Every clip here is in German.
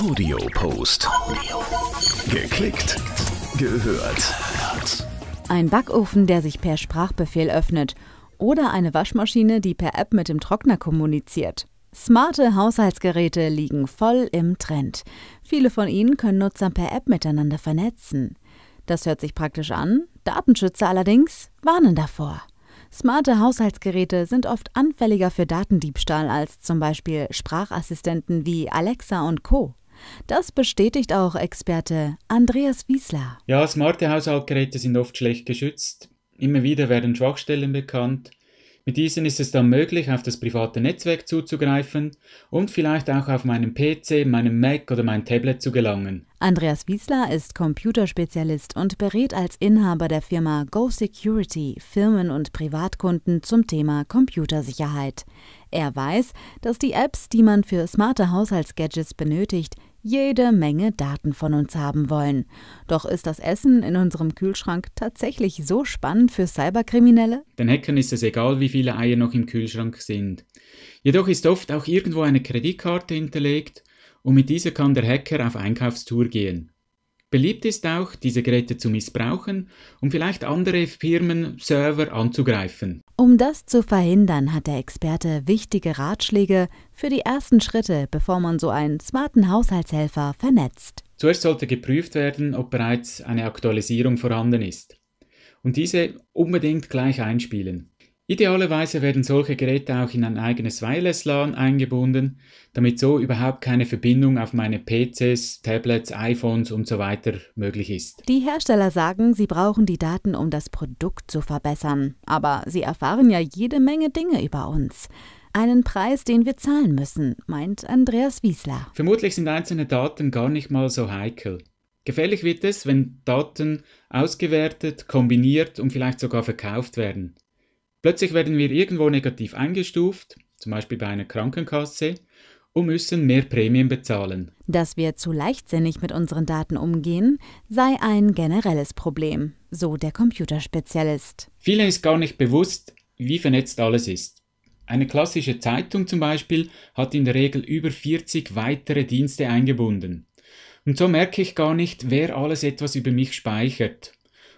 Audiopost. Audio. Geklickt. Gehört. Ein Backofen, der sich per Sprachbefehl öffnet. Oder eine Waschmaschine, die per App mit dem Trockner kommuniziert. Smarte Haushaltsgeräte liegen voll im Trend. Viele von ihnen können Nutzer per App miteinander vernetzen. Das hört sich praktisch an, Datenschützer allerdings warnen davor. Smarte Haushaltsgeräte sind oft anfälliger für Datendiebstahl als zum Beispiel Sprachassistenten wie Alexa und Co. Das bestätigt auch Experte Andreas Wiesler. Ja, smarte Haushaltgeräte sind oft schlecht geschützt. Immer wieder werden Schwachstellen bekannt. Mit diesen ist es dann möglich, auf das private Netzwerk zuzugreifen und vielleicht auch auf meinem PC, meinem Mac oder mein Tablet zu gelangen. Andreas Wiesler ist Computerspezialist und berät als Inhaber der Firma Go Security Firmen und Privatkunden zum Thema Computersicherheit. Er weiß, dass die Apps, die man für smarte Haushaltsgadgets benötigt, jede Menge Daten von uns haben wollen. Doch ist das Essen in unserem Kühlschrank tatsächlich so spannend für Cyberkriminelle? Den Hackern ist es egal, wie viele Eier noch im Kühlschrank sind. Jedoch ist oft auch irgendwo eine Kreditkarte hinterlegt und mit dieser kann der Hacker auf Einkaufstour gehen. Beliebt ist auch, diese Geräte zu missbrauchen, um vielleicht andere Firmen, Server anzugreifen. Um das zu verhindern, hat der Experte wichtige Ratschläge für die ersten Schritte, bevor man so einen smarten Haushaltshelfer vernetzt. Zuerst sollte geprüft werden, ob bereits eine Aktualisierung vorhanden ist. Und diese unbedingt gleich einspielen. Idealerweise werden solche Geräte auch in ein eigenes Wireless LAN eingebunden, damit so überhaupt keine Verbindung auf meine PCs, Tablets, iPhones usw. So möglich ist. Die Hersteller sagen, sie brauchen die Daten, um das Produkt zu verbessern, aber sie erfahren ja jede Menge Dinge über uns. Einen Preis, den wir zahlen müssen, meint Andreas Wiesler. Vermutlich sind einzelne Daten gar nicht mal so heikel. Gefährlich wird es, wenn Daten ausgewertet, kombiniert und vielleicht sogar verkauft werden. Plötzlich werden wir irgendwo negativ eingestuft, zum Beispiel bei einer Krankenkasse, und müssen mehr Prämien bezahlen. Dass wir zu leichtsinnig mit unseren Daten umgehen, sei ein generelles Problem, so der Computerspezialist. Vielen ist gar nicht bewusst, wie vernetzt alles ist. Eine klassische Zeitung zum Beispiel hat in der Regel über 40 weitere Dienste eingebunden. Und so merke ich gar nicht, wer alles etwas über mich speichert.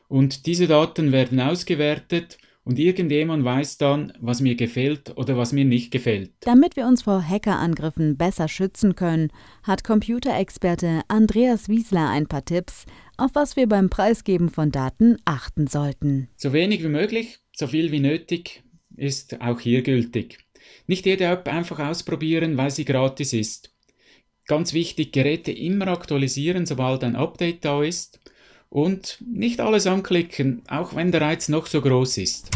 Und diese Daten werden ausgewertet, und irgendjemand weiß dann, was mir gefällt oder was mir nicht gefällt. Damit wir uns vor Hackerangriffen besser schützen können, hat Computerexperte Andreas Wiesler ein paar Tipps, auf was wir beim Preisgeben von Daten achten sollten. So wenig wie möglich, so viel wie nötig ist auch hier gültig. Nicht jede App einfach ausprobieren, weil sie gratis ist. Ganz wichtig, Geräte immer aktualisieren, sobald ein Update da ist und nicht alles anklicken, auch wenn der Reiz noch so groß ist.